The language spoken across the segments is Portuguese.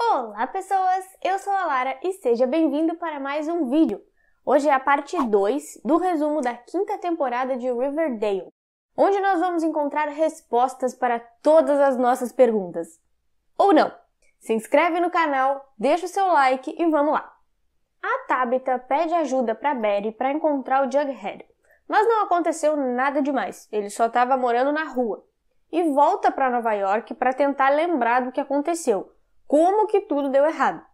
Olá pessoas, eu sou a Lara e seja bem-vindo para mais um vídeo. Hoje é a parte 2 do resumo da quinta temporada de Riverdale, onde nós vamos encontrar respostas para todas as nossas perguntas. Ou não! Se inscreve no canal, deixa o seu like e vamos lá! A Tabitha pede ajuda para Barry para encontrar o Jughead, mas não aconteceu nada demais, ele só estava morando na rua. E volta para Nova York para tentar lembrar do que aconteceu, como que tudo deu errado.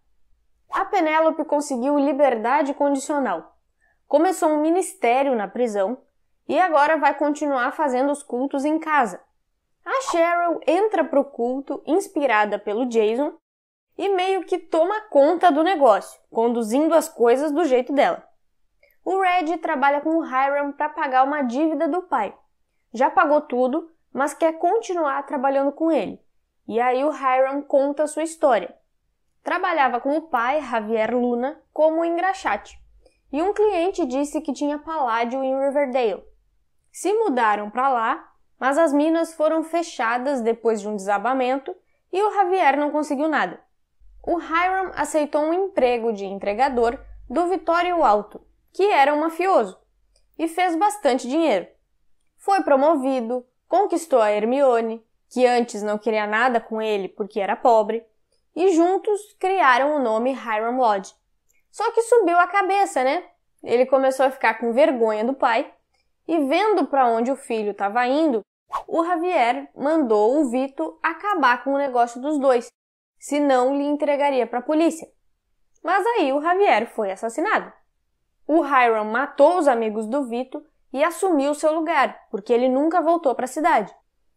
A Penélope conseguiu liberdade condicional, começou um ministério na prisão e agora vai continuar fazendo os cultos em casa. A Cheryl entra pro culto inspirada pelo Jason e meio que toma conta do negócio, conduzindo as coisas do jeito dela. O Red trabalha com o Hiram para pagar uma dívida do pai. Já pagou tudo, mas quer continuar trabalhando com ele. E aí o Hiram conta sua história. Trabalhava com o pai, Javier Luna, como engraxate. E um cliente disse que tinha paládio em Riverdale. Se mudaram para lá, mas as minas foram fechadas depois de um desabamento e o Javier não conseguiu nada. O Hiram aceitou um emprego de entregador do Vitório Alto, que era um mafioso, e fez bastante dinheiro. Foi promovido, conquistou a Hermione, que antes não queria nada com ele porque era pobre, e juntos criaram o nome Hiram Lodge. Só que subiu a cabeça, né? Ele começou a ficar com vergonha do pai e vendo para onde o filho estava indo, o Javier mandou o Vito acabar com o negócio dos dois, senão lhe entregaria para a polícia. Mas aí o Javier foi assassinado. O Hiram matou os amigos do Vito e assumiu seu lugar, porque ele nunca voltou para a cidade.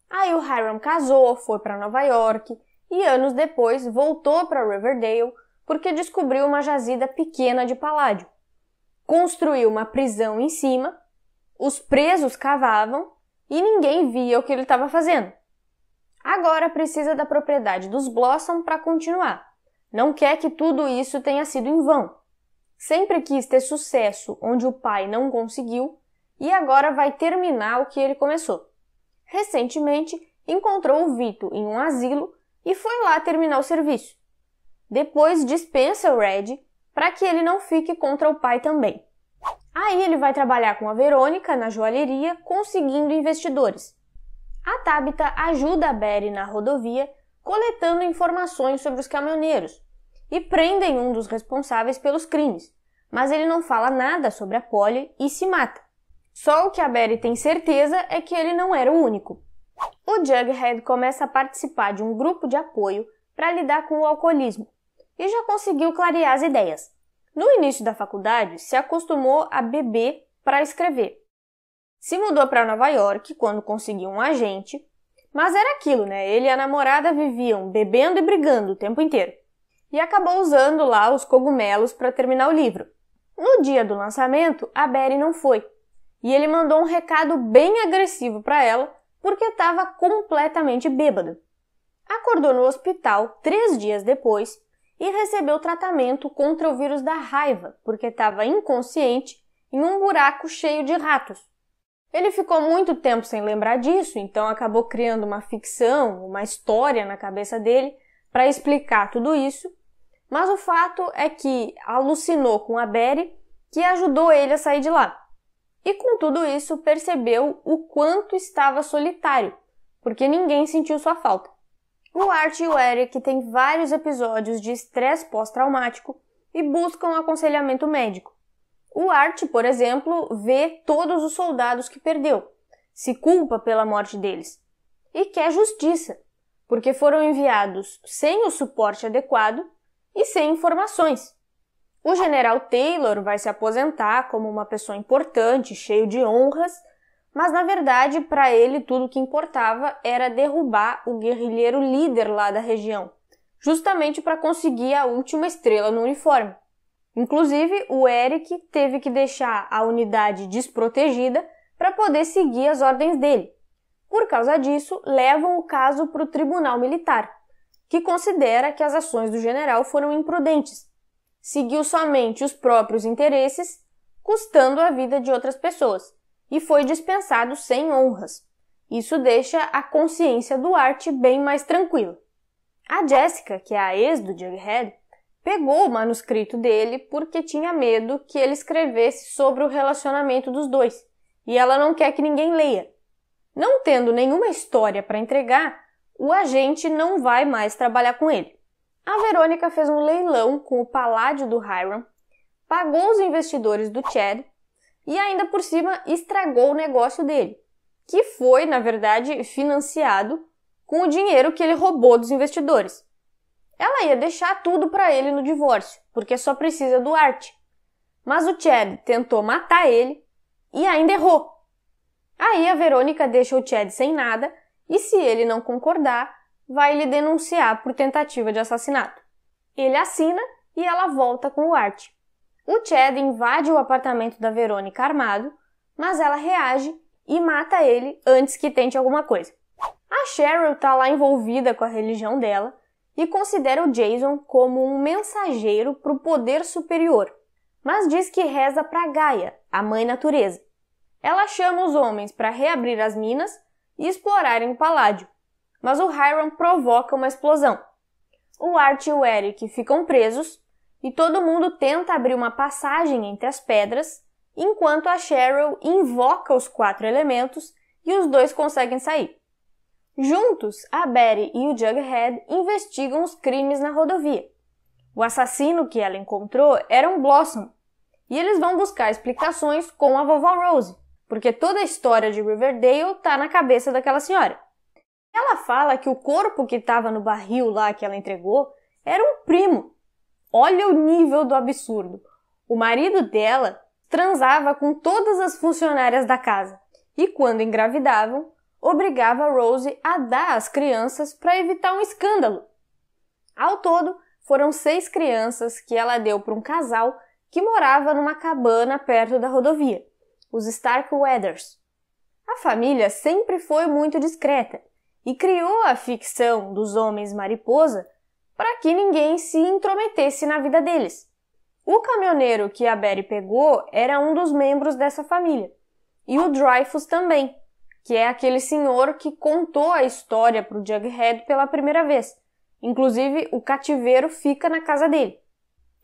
Aí o Hiram casou, foi para Nova York e anos depois voltou para Riverdale porque descobriu uma jazida pequena de paládio. Construiu uma prisão em cima, os presos cavavam e ninguém via o que ele estava fazendo. Agora precisa da propriedade dos Blossom para continuar. Não quer que tudo isso tenha sido em vão. Sempre quis ter sucesso onde o pai não conseguiu e agora vai terminar o que ele começou recentemente encontrou o Vito em um asilo e foi lá terminar o serviço. Depois dispensa o Red para que ele não fique contra o pai também. Aí ele vai trabalhar com a Verônica na joalheria, conseguindo investidores. A Tabita ajuda a Berry na rodovia, coletando informações sobre os caminhoneiros e prendem um dos responsáveis pelos crimes, mas ele não fala nada sobre a Polly e se mata. Só o que a Barry tem certeza é que ele não era o único. O Jughead começa a participar de um grupo de apoio para lidar com o alcoolismo e já conseguiu clarear as ideias. No início da faculdade, se acostumou a beber para escrever. Se mudou para Nova York quando conseguiu um agente, mas era aquilo, né? Ele e a namorada viviam bebendo e brigando o tempo inteiro. E acabou usando lá os cogumelos para terminar o livro. No dia do lançamento, a Berry não foi, e ele mandou um recado bem agressivo para ela porque estava completamente bêbado. Acordou no hospital três dias depois e recebeu tratamento contra o vírus da raiva porque estava inconsciente em um buraco cheio de ratos. Ele ficou muito tempo sem lembrar disso, então acabou criando uma ficção, uma história na cabeça dele para explicar tudo isso. Mas o fato é que alucinou com a Berry, que ajudou ele a sair de lá. E com tudo isso, percebeu o quanto estava solitário, porque ninguém sentiu sua falta. O Art e o Eric têm vários episódios de estresse pós-traumático e buscam aconselhamento médico. O Art, por exemplo, vê todos os soldados que perdeu, se culpa pela morte deles e quer justiça, porque foram enviados sem o suporte adequado e sem informações. O general Taylor vai se aposentar como uma pessoa importante, cheio de honras, mas na verdade, para ele, tudo o que importava era derrubar o guerrilheiro líder lá da região, justamente para conseguir a última estrela no uniforme. Inclusive, o Eric teve que deixar a unidade desprotegida para poder seguir as ordens dele. Por causa disso, levam o caso para o tribunal militar, que considera que as ações do general foram imprudentes seguiu somente os próprios interesses, custando a vida de outras pessoas, e foi dispensado sem honras. Isso deixa a consciência do Art bem mais tranquila. A Jessica, que é a ex do Jughead, pegou o manuscrito dele porque tinha medo que ele escrevesse sobre o relacionamento dos dois, e ela não quer que ninguém leia. Não tendo nenhuma história para entregar, o agente não vai mais trabalhar com ele. A Verônica fez um leilão com o paládio do Hiram, pagou os investidores do Chad e ainda por cima estragou o negócio dele, que foi, na verdade, financiado com o dinheiro que ele roubou dos investidores. Ela ia deixar tudo para ele no divórcio, porque só precisa do Art. Mas o Chad tentou matar ele e ainda errou. Aí a Verônica deixa o Chad sem nada e se ele não concordar, vai lhe denunciar por tentativa de assassinato. Ele assina e ela volta com o Art. O Chad invade o apartamento da Verônica armado, mas ela reage e mata ele antes que tente alguma coisa. A Cheryl está lá envolvida com a religião dela e considera o Jason como um mensageiro para o poder superior, mas diz que reza para Gaia, a mãe natureza. Ela chama os homens para reabrir as minas e explorarem o paládio, mas o Hiram provoca uma explosão. O Art e o Eric ficam presos e todo mundo tenta abrir uma passagem entre as pedras, enquanto a Cheryl invoca os quatro elementos e os dois conseguem sair. Juntos, a Betty e o Jughead investigam os crimes na rodovia. O assassino que ela encontrou era um Blossom, e eles vão buscar explicações com a vovó Rose, porque toda a história de Riverdale está na cabeça daquela senhora. Ela fala que o corpo que estava no barril lá que ela entregou era um primo. Olha o nível do absurdo. O marido dela transava com todas as funcionárias da casa e, quando engravidavam, obrigava Rose a dar as crianças para evitar um escândalo. Ao todo, foram seis crianças que ela deu para um casal que morava numa cabana perto da rodovia, os Stark Weathers. A família sempre foi muito discreta e criou a ficção dos homens mariposa para que ninguém se intrometesse na vida deles. O caminhoneiro que a Berry pegou era um dos membros dessa família, e o Dreyfus também, que é aquele senhor que contou a história para o Jughead pela primeira vez. Inclusive, o cativeiro fica na casa dele.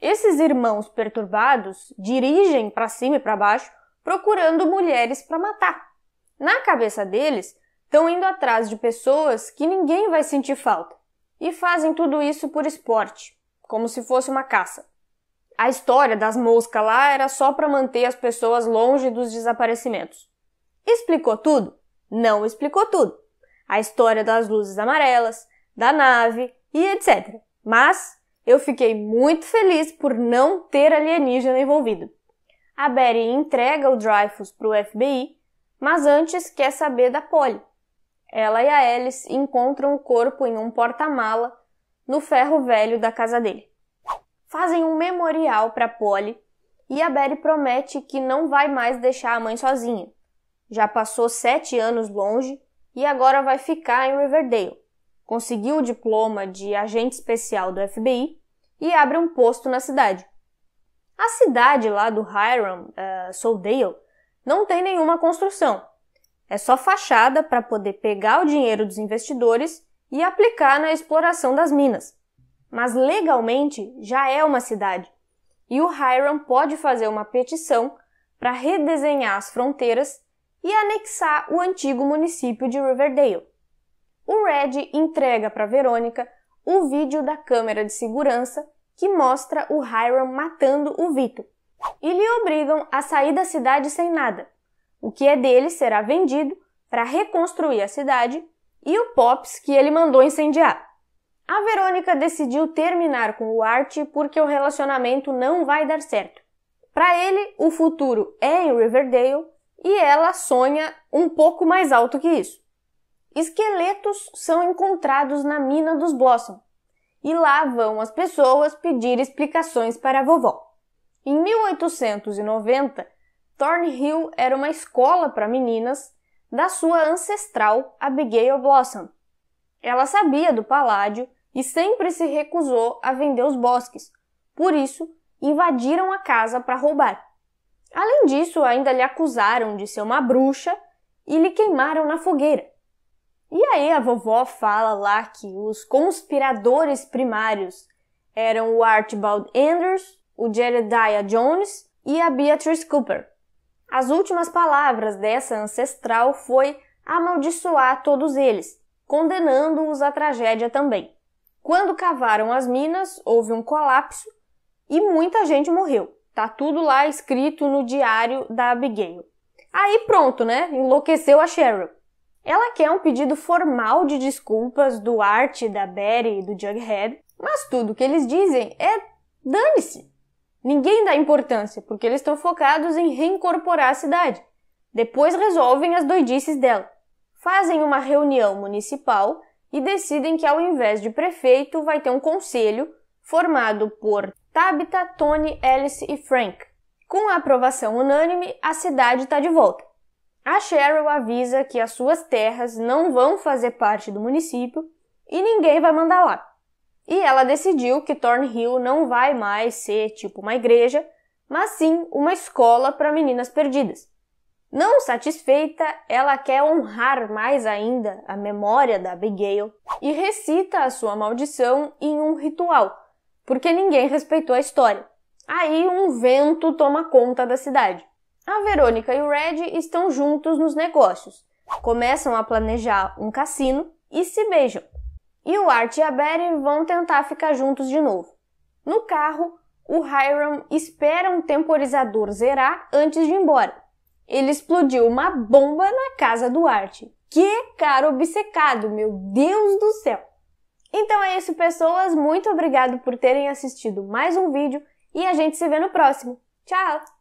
Esses irmãos perturbados dirigem para cima e para baixo procurando mulheres para matar. Na cabeça deles, estão indo atrás de pessoas que ninguém vai sentir falta e fazem tudo isso por esporte, como se fosse uma caça. A história das moscas lá era só para manter as pessoas longe dos desaparecimentos. Explicou tudo? Não explicou tudo. A história das luzes amarelas, da nave e etc. Mas eu fiquei muito feliz por não ter alienígena envolvido. A Betty entrega o Dreyfus para o FBI, mas antes quer saber da Polly, ela e a Alice encontram o corpo em um porta-mala no ferro velho da casa dele. Fazem um memorial para Polly e a Betty promete que não vai mais deixar a mãe sozinha. Já passou sete anos longe e agora vai ficar em Riverdale. Conseguiu o diploma de agente especial do FBI e abre um posto na cidade. A cidade lá do Hiram, uh, Soldale, não tem nenhuma construção. É só fachada para poder pegar o dinheiro dos investidores e aplicar na exploração das minas. Mas legalmente já é uma cidade. E o Hiram pode fazer uma petição para redesenhar as fronteiras e anexar o antigo município de Riverdale. O Red entrega para Verônica o vídeo da câmera de segurança que mostra o Hiram matando o Vito e lhe obrigam a sair da cidade sem nada, o que é dele será vendido para reconstruir a cidade e o Pops que ele mandou incendiar. A Verônica decidiu terminar com o Art porque o relacionamento não vai dar certo. Para ele, o futuro é em Riverdale e ela sonha um pouco mais alto que isso. Esqueletos são encontrados na mina dos Blossom e lá vão as pessoas pedir explicações para a vovó. Em 1890, Thornhill era uma escola para meninas da sua ancestral Abigail Blossom. Ela sabia do paládio e sempre se recusou a vender os bosques, por isso invadiram a casa para roubar. Além disso, ainda lhe acusaram de ser uma bruxa e lhe queimaram na fogueira. E aí a vovó fala lá que os conspiradores primários eram o Archibald Andrews, o Jedediah Jones e a Beatrice Cooper. As últimas palavras dessa ancestral foi amaldiçoar todos eles, condenando-os à tragédia também. Quando cavaram as minas, houve um colapso e muita gente morreu. Tá tudo lá escrito no diário da Abigail. Aí pronto, né? Enlouqueceu a Cheryl. Ela quer um pedido formal de desculpas do Art, da Betty e do Jughead, mas tudo que eles dizem é dane-se. Ninguém dá importância, porque eles estão focados em reincorporar a cidade. Depois resolvem as doidices dela. Fazem uma reunião municipal e decidem que ao invés de prefeito vai ter um conselho formado por Tabitha, Tony, Alice e Frank. Com a aprovação unânime, a cidade está de volta. A Cheryl avisa que as suas terras não vão fazer parte do município e ninguém vai mandar lá. E ela decidiu que Thornhill não vai mais ser tipo uma igreja, mas sim uma escola para meninas perdidas. Não satisfeita, ela quer honrar mais ainda a memória da Abigail e recita a sua maldição em um ritual, porque ninguém respeitou a história. Aí um vento toma conta da cidade. A Verônica e o Red estão juntos nos negócios, começam a planejar um cassino e se beijam e o Art e a Betty vão tentar ficar juntos de novo. No carro, o Hiram espera um temporizador zerar antes de ir embora. Ele explodiu uma bomba na casa do Art. Que cara obcecado, meu Deus do céu! Então é isso, pessoas. Muito obrigado por terem assistido mais um vídeo e a gente se vê no próximo. Tchau!